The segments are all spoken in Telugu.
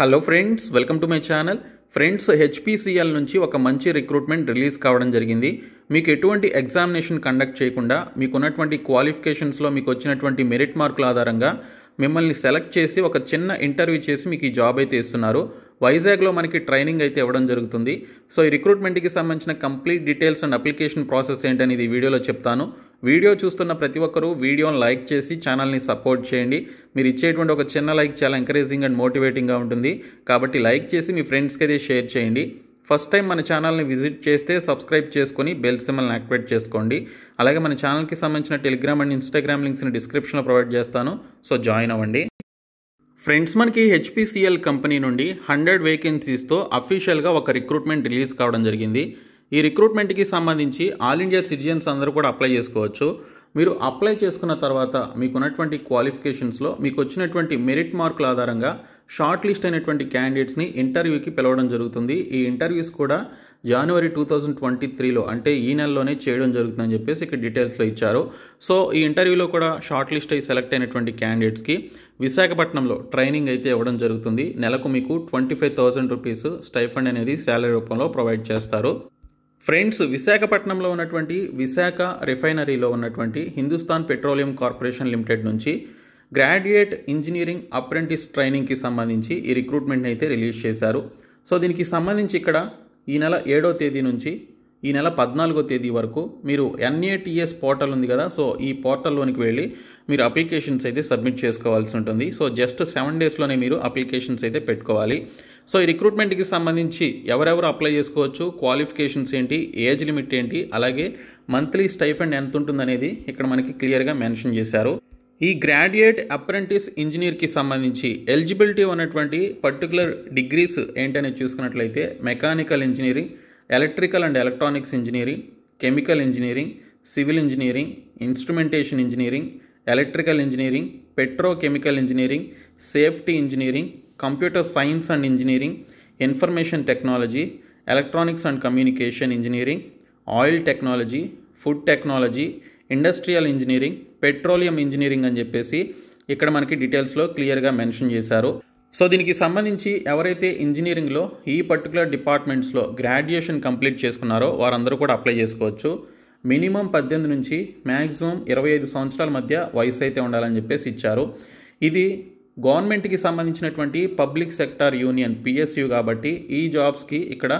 hello friends welcome to my channel friends HPCL నుంచి ఒక మంచి రిక్రూట్మెంట్ రిలీజ్ కావడం జరిగింది మీకు ఎటువంటి ఎగ్జామినేషన్ కండక్ట్ చేయకుండా మీకున్నటువంటి క్వాలిఫికేషన్స్లో మీకు వచ్చినటువంటి మెరిట్ మార్కుల ఆధారంగా మిమ్మల్ని సెలెక్ట్ చేసి ఒక చిన్న ఇంటర్వ్యూ చేసి మీకు ఈ జాబ్ అయితే ఇస్తున్నారు వైజాగ్లో మనకి ట్రైనింగ్ అయితే ఇవ్వడం జరుగుతుంది సో ఈ రిక్రూట్మెంట్కి సంబంధించిన complete details and application process ఏంటనేది వీడియోలో చెప్తాను వీడియో చూస్తున్న ప్రతి ఒక్కరూ వీడియోని లైక్ చేసి ఛానల్ని సపోర్ట్ చేయండి మీరు ఇచ్చేటువంటి ఒక చిన్న లైక్ చాలా ఎంకరేజింగ్ అండ్ మోటివేటింగ్గా ఉంటుంది కాబట్టి లైక్ చేసి మీ ఫ్రెండ్స్కి అయితే షేర్ చేయండి ఫస్ట్ టైం మన ఛానల్ని విజిట్ చేస్తే సబ్స్క్రైబ్ చేసుకొని బెల్ సిమ్మల్ని యాక్టివేట్ చేసుకోండి అలాగే మన ఛానల్కి సంబంధించిన టెలిగ్రామ్ అండ్ ఇన్స్టాగ్రామ్ లింక్స్ని డిస్క్రిప్షన్లో ప్రొవైడ్ చేస్తాను సో జాయిన్ అవ్వండి ఫ్రెండ్స్ మనకి హెచ్పిసిఎల్ కంపెనీ నుండి హండ్రెడ్ వేకెన్సీస్తో అఫీషియల్గా ఒక రిక్రూట్మెంట్ రిలీజ్ కావడం జరిగింది ఈ రిక్రూట్మెంట్కి సంబంధించి ఆల్ ఇండియా సిటిజన్స్ అందరూ కూడా అప్లై చేసుకోవచ్చు మీరు అప్లై చేసుకున్న తర్వాత మీకున్నటువంటి క్వాలిఫికేషన్స్లో మీకు వచ్చినటువంటి మెరిట్ మార్కుల ఆధారంగా షార్ట్ లిస్ట్ అయినటువంటి క్యాండిడేట్స్ని ఇంటర్వ్యూకి పిలవడం జరుగుతుంది ఈ ఇంటర్వ్యూస్ కూడా జనవరి టూ థౌజండ్ ట్వంటీ త్రీలో అంటే ఈ నెలలోనే చేయడం జరుగుతుందని చెప్పేసి ఇక్కడ డీటెయిల్స్లో ఇచ్చారు సో ఈ ఇంటర్వ్యూలో కూడా షార్ట్ లిస్ట్ అయి సెలెక్ట్ అయినటువంటి క్యాండిడేట్స్కి విశాఖపట్నంలో ట్రైనింగ్ అయితే ఇవ్వడం జరుగుతుంది నెలకు మీకు twenty five thousand rupees stipend అనేది శాలరీ రూపంలో ప్రొవైడ్ చేస్తారు ఫ్రెండ్స్ విశాఖపట్నంలో ఉన్నటువంటి విశాఖ రిఫైనరీలో ఉన్నటువంటి హిందుస్థాన్ పెట్రోలియం కార్పొరేషన్ లిమిటెడ్ నుంచి గ్రాడ్యుయేట్ ఇంజనీరింగ్ అప్రెంటిస్ ట్రైనింగ్కి సంబంధించి ఈ రిక్రూట్మెంట్ని అయితే రిలీజ్ చేశారు సో దీనికి సంబంధించి ఇక్కడ ఈ నెల ఏడో తేదీ నుంచి ఈ నెల పద్నాలుగో తేదీ వరకు మీరు ఎన్ఏటిఎస్ పోర్టల్ ఉంది కదా సో ఈ పోర్టల్లోనికి వెళ్ళి మీరు అప్లికేషన్స్ అయితే సబ్మిట్ చేసుకోవాల్సి ఉంటుంది సో జస్ట్ సెవెన్ డేస్లోనే మీరు అప్లికేషన్స్ అయితే పెట్టుకోవాలి సో ఈ రిక్రూట్మెంట్కి సంబంధించి ఎవరెవరు అప్లై చేసుకోవచ్చు క్వాలిఫికేషన్స్ ఏంటి ఏజ్ లిమిట్ ఏంటి అలాగే మంత్లీ స్టైఫండ్ ఎంత అనేది ఇక్కడ మనకి క్లియర్గా మెన్షన్ చేశారు ఈ గ్రాడ్యుయేట్ అప్రెంటిస్ ఇంజనీర్కి సంబంధించి ఎలిజిబిలిటీ ఉన్నటువంటి పర్టికులర్ డిగ్రీస్ ఏంటనేది చూసుకున్నట్లయితే mechanical engineering electrical and electronics engineering chemical engineering civil engineering instrumentation engineering electrical engineering petrochemical engineering safety engineering computer science and engineering information technology electronics and communication engineering oil technology food technology industrial engineering petroleum engineering అని చెప్పేసి ఇక్కడ మనకి డీటెయిల్స్లో క్లియర్గా మెన్షన్ చేశారు సో దీనికి సంబంధించి ఎవరైతే ఇంజనీరింగ్లో ఈ పర్టికులర్ డిపార్ట్మెంట్స్లో గ్రాడ్యుయేషన్ కంప్లీట్ చేసుకున్నారో వారందరూ కూడా అప్లై చేసుకోవచ్చు మినిమం పద్దెనిమిది నుంచి మ్యాక్సిమం ఇరవై ఐదు సంవత్సరాల మధ్య వయసు అయితే ఉండాలని చెప్పేసి ఇచ్చారు ఇది గవర్నమెంట్కి సంబంధించినటువంటి పబ్లిక్ సెక్టార్ యూనియన్ పిఎస్యు కాబట్టి ఈ జాబ్స్కి ఇక్కడ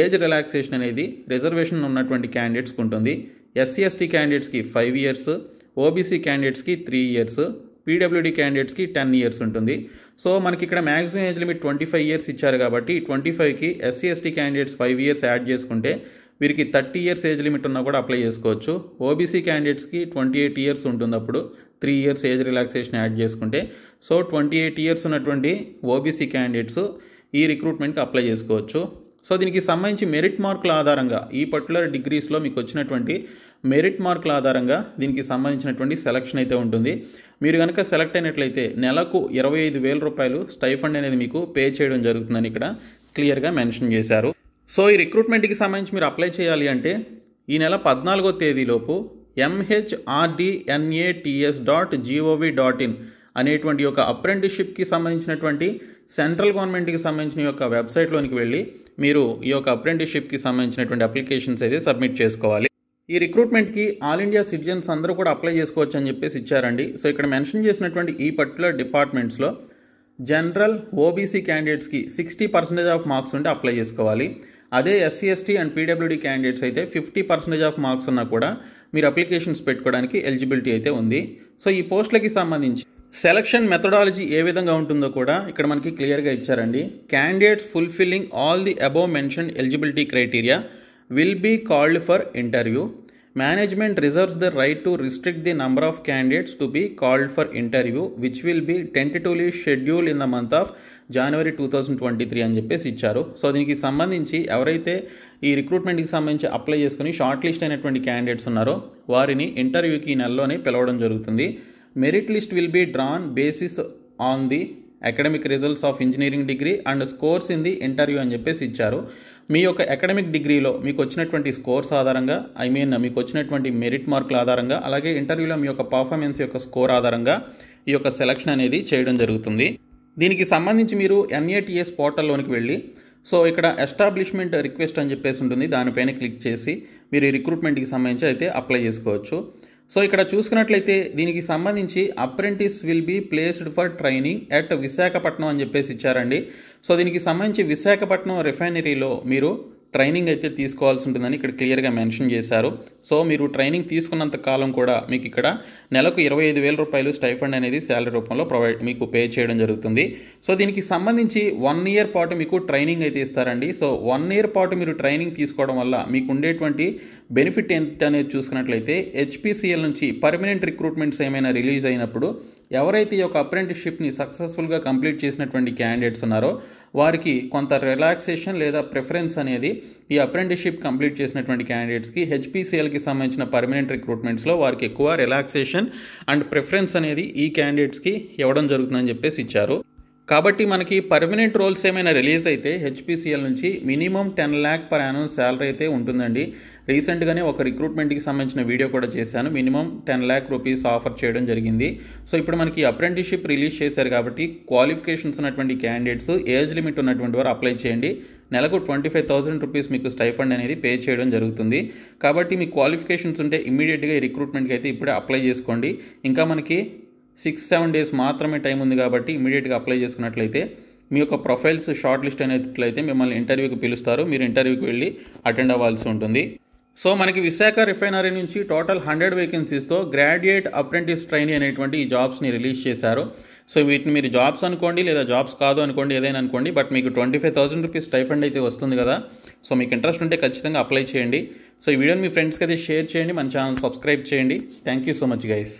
ఏజ్ రిలాక్సేషన్ అనేది రిజర్వేషన్ ఉన్నటువంటి క్యాండిడేట్స్కి ఉంటుంది ఎస్సీ ఎస్టీ క్యాండిడేట్స్కి ఫైవ్ ఇయర్స్ ఓబీసీ క్యాండిడేట్స్కి త్రీ ఇయర్స్ పీడబ్ల్యూడీ క్యాండిడేట్స్కి టెన్ ఇయర్స్ ఉంటుంది సో మనకి ఇక్కడ maximum age limit twenty five years ఇచ్చారు కాబట్టి ట్వంటీ ఫైవ్కి SC ST candidates five years add చేసుకుంటే వీరికి థర్టీ ఇయర్స్ ఏజ్ లిమిట్ ఉన్నా కూడా అప్లై చేసుకోవచ్చు ఓబీసీ క్యాండిడేట్స్కి ట్వంటీ ఎయిట్ ఇయర్స్ ఉంటుంది అప్పుడు three years age relaxation add చేసుకుంటే సో ట్వంటీ ఎయిట్ ఇయర్స్ ఉన్నటువంటి ఓబీసీ క్యాండిడేట్స్ ఈ రిక్రూట్మెంట్కి అప్లై చేసుకోవచ్చు సో దీనికి సంబంధించి మెరిట్ మార్కుల ఆధారంగా ఈ పర్టికులర్ డిగ్రీస్లో మీకు వచ్చినటువంటి మెరిట్ మార్కుల ఆధారంగా దీనికి సంబంధించినటువంటి సెలక్షన్ అయితే ఉంటుంది మీరు కనుక సెలెక్ట్ అయినట్లయితే నెలకు ఇరవై ఐదు వేల రూపాయలు స్టైఫండ్ అనేది మీకు పే చేయడం జరుగుతుందని ఇక్కడ క్లియర్గా మెన్షన్ చేశారు సో ఈ రిక్రూట్మెంట్కి సంబంధించి మీరు అప్లై చేయాలి అంటే ఈ నెల పద్నాలుగో తేదీలోపు MHRDNATS dot GOV dot in అనేటువంటి ఒక అప్రెంటిషిప్కి సంబంధించినటువంటి సెంట్రల్ గవర్నమెంట్కి సంబంధించిన యొక్క వెబ్సైట్లోనికి వెళ్ళి మీరు ఈ యొక్క అప్రెంటిషిప్కి సంబంధించినటువంటి అప్లికేషన్స్ అయితే సబ్మిట్ చేసుకోవాలి ఈ రిక్రూట్మెంట్కి ఆల్ ఇండియా సిటిజన్స్ అందరూ కూడా అప్లై చేసుకోవచ్చు అని చెప్పేసి ఇచ్చారండి సో ఇక్కడ మెన్షన్ చేసినటువంటి ఈ పర్టికులర్ డిపార్ట్మెంట్స్లో జనరల్ ఓబీసీ క్యాండిడేట్స్కి సిక్స్టీ పర్సెంటేజ్ ఆఫ్ మార్క్స్ ఉంటే అప్లై చేసుకోవాలి అదే SC ST and PWD candidates అయితే ఫిఫ్టీ పర్సెంటేజ్ ఆఫ్ మార్క్స్ ఉన్నా కూడా మీరు అప్లికేషన్స్ పెట్టుకోవడానికి ఎలిజిబిలిటీ అయితే ఉంది సో ఈ పోస్టులకి సంబంధించి సెలక్షన్ మెథడాలజీ ఏ విధంగా ఉంటుందో కూడా ఇక్కడ మనకి క్లియర్గా ఇచ్చారండి candidate fulfilling all the above mention eligibility criteria will be called for interview management reserves the right to restrict the number of candidates to be called for interview which will be tentatively schedule in the month of January two thousand twenty three అని చెప్పేసి ఇచ్చారు సో దీనికి సంబంధించి ఎవరైతే ఈ రిక్రూట్మెంట్కి సంబంధించి అప్లై చేసుకుని షార్ట్ లిస్ట్ అయినటువంటి క్యాండిడేట్స్ ఉన్నారో వారిని ఇంటర్వ్యూకి నెలలోనే పిలవడం జరుగుతుంది merit list will be drawn basis on the academic results of engineering degree and scores in the interview అని చెప్పేసి ఇచ్చారు మీ యొక్క అకాడమిక్ డిగ్రీలో మీకు వచ్చినటువంటి స్కోర్స్ ఆధారంగా ఐ మీన్ మీకు వచ్చినటువంటి మెరిట్ మార్కుల ఆధారంగా అలాగే ఇంటర్వ్యూలో మీ యొక్క పర్ఫార్మెన్స్ యొక్క స్కోర్ ఆధారంగా ఈ యొక్క సెలక్షన్ అనేది చేయడం జరుగుతుంది దీనికి సంబంధించి మీరు ఎన్ఏటిఎస్ పోర్టల్లోనికి వెళ్ళి సో ఇక్కడ ఎస్టాబ్లిష్మెంట్ రిక్వెస్ట్ అని చెప్పేసి ఉంటుంది దానిపైన క్లిక్ చేసి మీరు రిక్రూట్మెంట్కి సంబంధించి అయితే అప్లై చేసుకోవచ్చు సో ఇక్కడ చూసుకున్నట్లయితే దీనికి సంబంధించి apprentice will be placed for training at Visakhapatnam అని చెప్పేసి ఇచ్చారండి సో దీనికి సంబంధించి విశాఖపట్నం రిఫైనరీలో మీరు ట్రైనింగ్ అయితే తీసుకోవాల్సి ఉంటుందని ఇక్కడ క్లియర్గా మెన్షన్ చేశారు సో మీరు ట్రైనింగ్ తీసుకున్నంత కాలం కూడా మీకు ఇక్కడ నెలకు ఇరవై ఐదు వేల రూపాయలు స్టైఫండ్ అనేది శాలరీ రూపంలో ప్రొవైడ్ మీకు పే చేయడం జరుగుతుంది సో దీనికి సంబంధించి వన్ ఇయర్ పాటు మీకు ట్రైనింగ్ అయితే ఇస్తారండి సో వన్ ఇయర్ పాటు మీరు ట్రైనింగ్ తీసుకోవడం వల్ల మీకు ఉండేటువంటి బెనిఫిట్ ఏంటనేది చూసుకున్నట్లయితే హెచ్పిసిఎల్ నుంచి పర్మనెంట్ రిక్రూట్మెంట్స్ ఏమైనా రిలీజ్ అయినప్పుడు ఎవరైతే ఈ యొక్క అప్రెంటిస్షిప్ని సక్సెస్ఫుల్గా కంప్లీట్ చేసినటువంటి క్యాండిడేట్స్ ఉన్నారో వారికి కొంత రిలాక్సేషన్ లేదా ప్రిఫరెన్స్ అనేది ఈ అప్రెంటిస్షిప్ కంప్లీట్ చేసినటువంటి క్యాండిడేట్స్కి హెచ్పిసిఎల్కి సంబంధించిన పర్మనెంట్ రిక్రూట్మెంట్స్లో వారికి ఎక్కువ రిలాక్సేషన్ అండ్ ప్రిఫరెన్స్ అనేది ఈ క్యాండిడేట్స్కి ఇవ్వడం జరుగుతుందని చెప్పేసి ఇచ్చారు కాబట్టి మనకి పర్మనెంట్ రోల్స్ ఏమైనా రిలీజ్ అయితే హెచ్పిసిఎల్ నుంచి minimum ten lakh per annum salary అయితే ఉంటుందండి రీసెంట్గానే ఒక రిక్రూట్మెంట్కి సంబంధించిన వీడియో కూడా చేశాను minimum ten lakh rupees offer చేయడం జరిగింది సో ఇప్పుడు మనకి అప్రెంటిషిప్ రిలీజ్ చేశారు కాబట్టి క్వాలిఫికేషన్స్ ఉన్నటువంటి క్యాండిడేట్స్ ఏజ్ లిమిట్ ఉన్నటువంటి వారు అప్లై చేయండి నెలకు ట్వంటీ ఫైవ్ థౌసండ్ రూపీస్ మీకు స్టైఫండ్ అనేది పే చేయడం జరుగుతుంది కాబట్టి మీ క్వాలిఫికేషన్స్ ఉంటే ఇమీడియట్గా ఈ రిక్రూట్మెంట్కి అయితే ఇప్పుడే అప్లై చేసుకోండి ఇంకా మనకి సిక్స్ సెవెన్ డేస్ మాత్రమే టైం ఉంది కాబట్టి ఇమీడియట్గా అప్లై చేసుకున్నట్లయితే మీ యొక్క ప్రొఫైల్స్ షార్ట్ లిస్ట్ అనేట్లయితే మిమ్మల్ని ఇంటర్వ్యూకి పిలుస్తారు మీరు ఇంటర్వ్యూకి వెళ్ళి అటెండ్ అవ్వాల్సి ఉంటుంది సో మనకి విశాఖ రిఫైనరీ నుంచి టోటల్ హండ్రెడ్ వేకెన్సీస్తో గ్రాడ్యుయేట్ అప్రెంటిస్ ట్రైనీ అనేటువంటి ఈ జాబ్స్ని రిలీజ్ చేశారు సో వీటిని మీరు జాబ్స్ అనుకోండి లేదా జాబ్స్ కాదు అనుకోండి ఏదైనా అనుకోండి బట్ మీకు twenty five thousand rupees stipend అయితే వస్తుంది కదా సో మీకు ఇంట్రెస్ట్ ఉంటే ఖచ్చితంగా అప్లై చేయండి సో ఈ వీడియోని మీ ఫ్రెండ్స్కి అయితే షేర్ చేయండి మన ఛానల్ సబ్స్క్రైబ్ చేయండి thank you so much guys